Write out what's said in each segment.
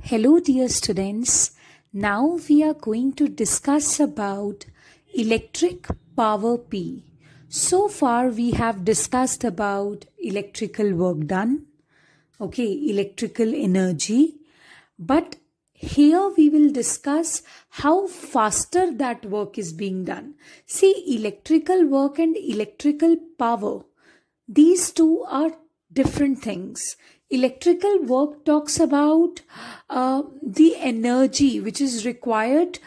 Hello dear students, now we are going to discuss about electric power P. So far we have discussed about electrical work done, okay, electrical energy, but here we will discuss how faster that work is being done. See electrical work and electrical power, these two are different things electrical work talks about uh, the energy which is required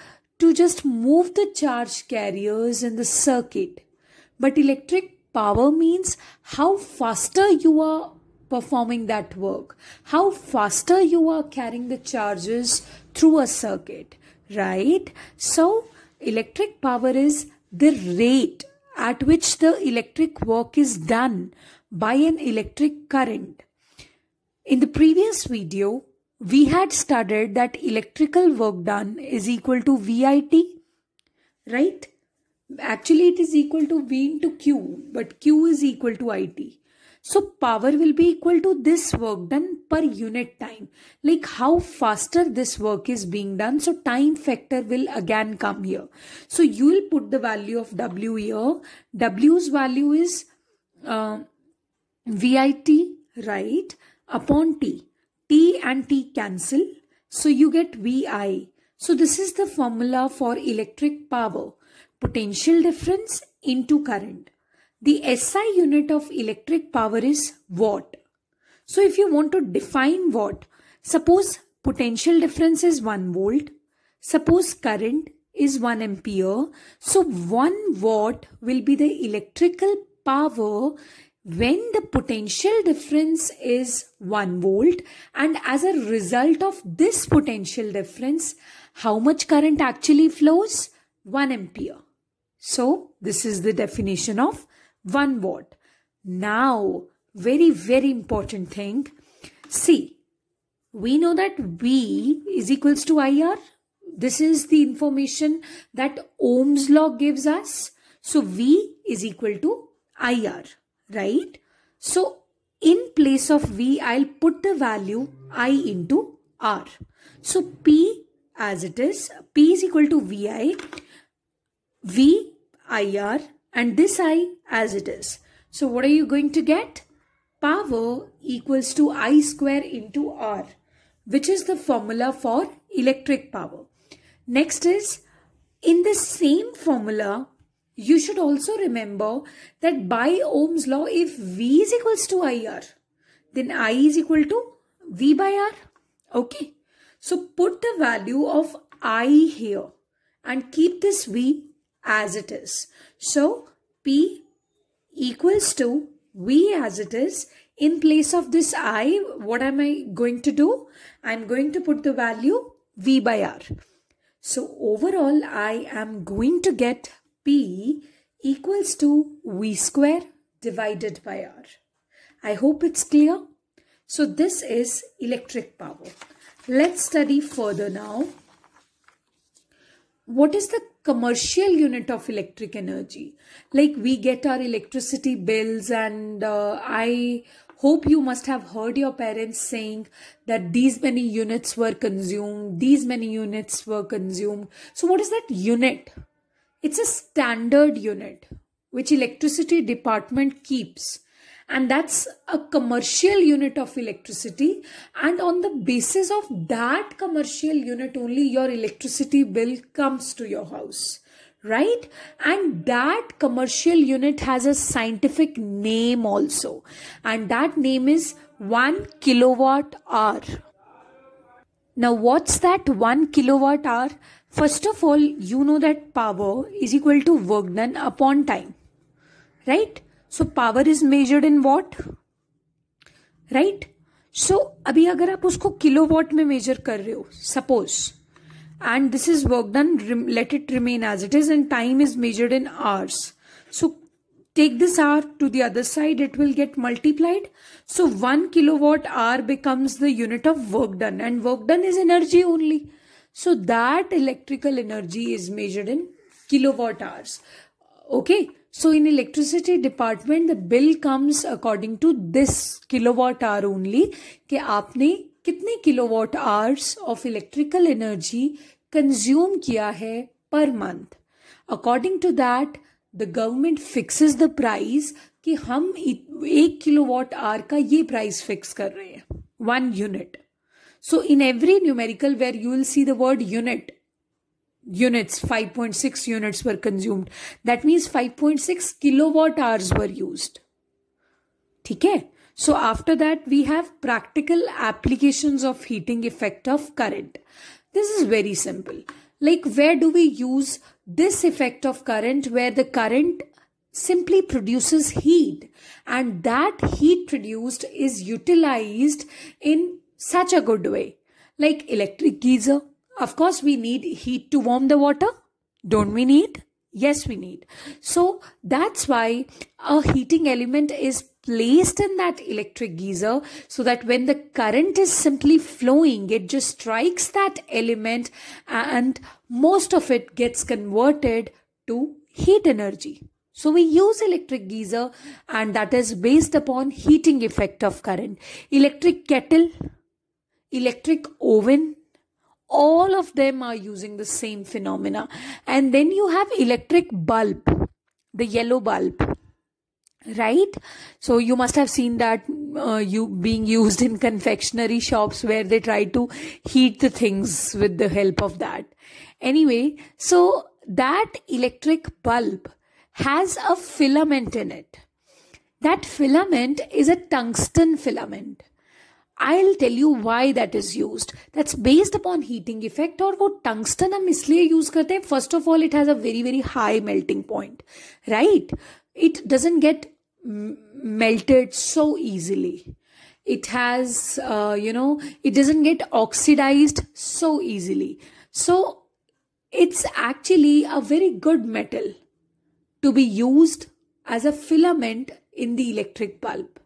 to just move the charge carriers in the circuit but electric power means how faster you are performing that work how faster you are carrying the charges through a circuit right so electric power is the rate at which the electric work is done by an electric current in the previous video, we had studied that electrical work done is equal to VIT, right? Actually, it is equal to V into Q, but Q is equal to IT. So power will be equal to this work done per unit time. Like how faster this work is being done. So time factor will again come here. So you will put the value of W here. W's value is uh, VIT, right? upon t. t and t cancel. So you get Vi. So this is the formula for electric power. Potential difference into current. The SI unit of electric power is watt. So if you want to define watt, suppose potential difference is 1 volt. Suppose current is 1 ampere. So 1 watt will be the electrical power when the potential difference is 1 volt and as a result of this potential difference, how much current actually flows? 1 ampere. So this is the definition of 1 watt. Now, very, very important thing. See, we know that V is equals to IR. This is the information that Ohm's law gives us. So V is equal to IR right? So in place of V, I'll put the value I into R. So P as it is, P is equal to VI, VIR and this I as it is. So what are you going to get? Power equals to I square into R, which is the formula for electric power. Next is, in the same formula, you should also remember that by Ohm's law, if V is equals to IR, then I is equal to V by R. Okay. So put the value of I here and keep this V as it is. So P equals to V as it is. In place of this I, what am I going to do? I'm going to put the value V by R. So overall, I am going to get P equals to V square divided by R. I hope it's clear. So this is electric power. Let's study further now. What is the commercial unit of electric energy? Like we get our electricity bills and uh, I hope you must have heard your parents saying that these many units were consumed, these many units were consumed. So what is that unit? It's a standard unit which electricity department keeps and that's a commercial unit of electricity and on the basis of that commercial unit only your electricity bill comes to your house right and that commercial unit has a scientific name also and that name is 1 kilowatt hour now what's that 1 kilowatt hour First of all, you know that power is equal to work done upon time, right? So power is measured in what? Right? so, अभी अगर आप उसको kilo watt में major कर रहे हो suppose and this is work done let it remain as it is and time take this r to the other side it will get multiplied so 1 kilowatt hour becomes the unit of work done and work done is energy only So that electrical energy is measured in kilowatt hours. Okay. So in electricity department, the bill comes according to this kilowatt hour only ke aapne kitne kilowatt hours of electrical energy consume kiya hai per month according to that the government fixes the price कि हम एक kilowatt hour का ये price fix कर रहे हैं one unit So in every numerical where you will see the word unit, units, 5.6 units were consumed. That means 5.6 kilowatt hours were used. Okay. So after that, we have practical applications of heating effect of current. This is very simple. Like where do we use this effect of current where the current simply produces heat and that heat produced is utilized in such a good way. Like electric geyser. Of course, we need heat to warm the water. Don't we need? Yes, we need. So that's why a heating element is placed in that electric geyser so that when the current is simply flowing, it just strikes that element and most of it gets converted to heat energy. So we use electric geyser and that is based upon heating effect of current. Electric kettle, electric oven all of them are using the same phenomena and then you have electric bulb the yellow bulb right so you must have seen that uh, you being used in confectionery shops where they try to heat the things with the help of that anyway so that electric bulb has a filament in it that filament is a tungsten filament I'll tell you why that is used. That's based upon heating effect और वो tungsten हम इसलिए use करते first of all it has a very very high melting point, right? It doesn't get melted so easily. It has, uh, you know, it doesn't get oxidized so easily. So it's actually a very good metal to be used as a filament in the electric bulb,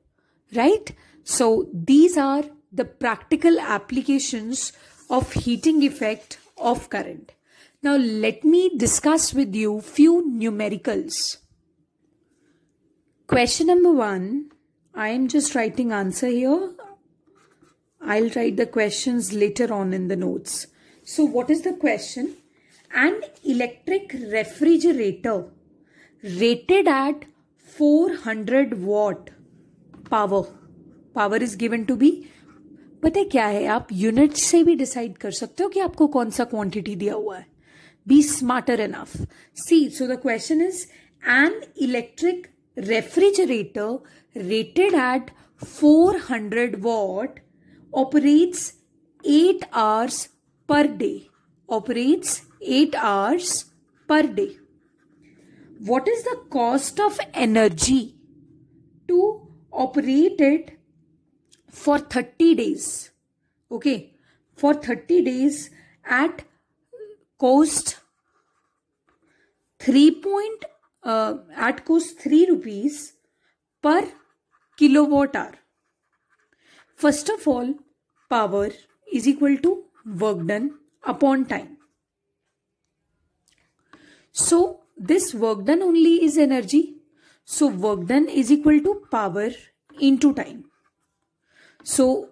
right? So these are the practical applications of heating effect of current. Now let me discuss with you few numericals. Question number 1. I am just writing answer here. I'll write the questions later on in the notes. So what is the question? An electric refrigerator rated at 400 watt power power is given to be पता क्या है आप unit से भी decide कर सकते हो कि आपको कौन सा क्वांटिटी दिया हुआ है be smarter enough see so the question is an electric refrigerator rated at 400 watt operates at hours per day operates at hours per day what is the cost of energy to operate it for 30 days. Okay, for 30 days at cost 3 point, uh, at cost 3 rupees per kilowatt hour. First of all, power is equal to work done upon time. So, this work done only is energy. So, work done is equal to power into time. So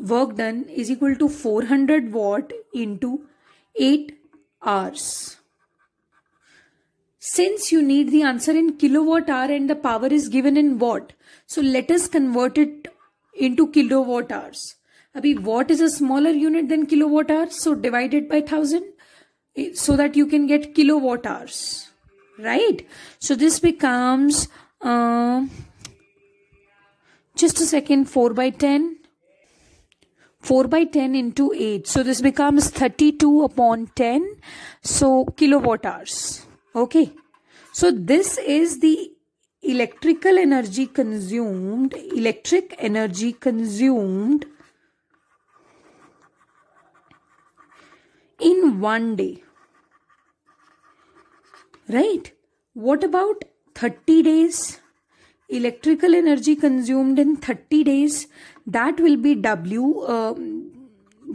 work done is equal to 400 watt into 8 hours. Since you need the answer in kilowatt hour and the power is given in watt, so let us convert it into kilowatt hours. Abhi watt is a smaller unit than kilowatt hours, so divide it by 1000 eh, so that you can get kilowatt hours. Right? So this becomes... Uh, just a second, 4 by 10. 4 by 10 into 8. So this becomes 32 upon 10. So kilowatt hours. Okay. So this is the electrical energy consumed, electric energy consumed in one day. Right? What about 30 days? electrical energy consumed in 30 days that will be w uh,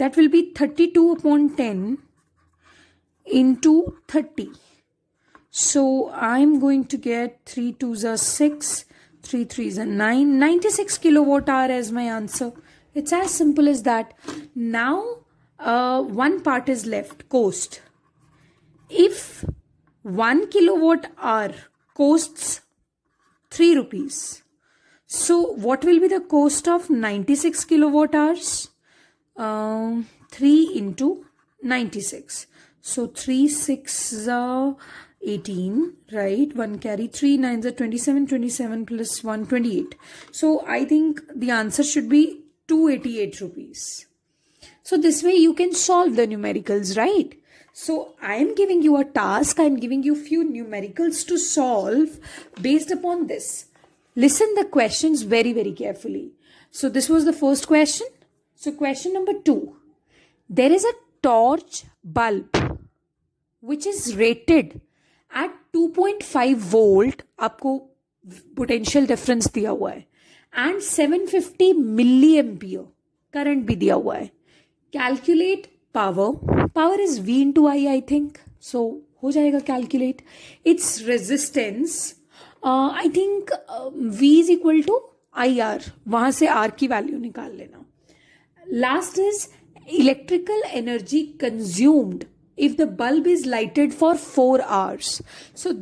that will be 32 upon 10 into 30 so i'm going to get 3 2s are 6 3 3s are 9 96 kilowatt hour as my answer it's as simple as that now uh, one part is left cost if 1 kilowatt hour costs 3 rupees. So what will be the cost of 96 kilowatt hours? Uh, 3 into 96. So 3, 6, uh, 18, right? 1 carry 3, 9 are 27, 27 plus 1, 28. So I think the answer should be 288 rupees. So this way you can solve the numericals, right? So I am giving you a task. I am giving you few numericals to solve based upon this. Listen the questions very, very carefully. So this was the first question. So question number two. There is a torch bulb which is rated at 2.5 volt. आपको potential difference दिया हुआ है and 750 milliampere current current भी दिया हुआ है Power, power is V in I, I I think so हो जाएगा calculate its resistance I think V is equal to I R वहां से की वैल्यू निकाल लेना last is electrical energy consumed if the bulb is lighted for 4 hours. So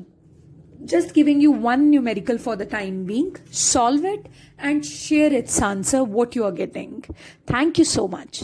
just giving you one numerical for the time being. Solve it and share its answer what you are getting. Thank you so much.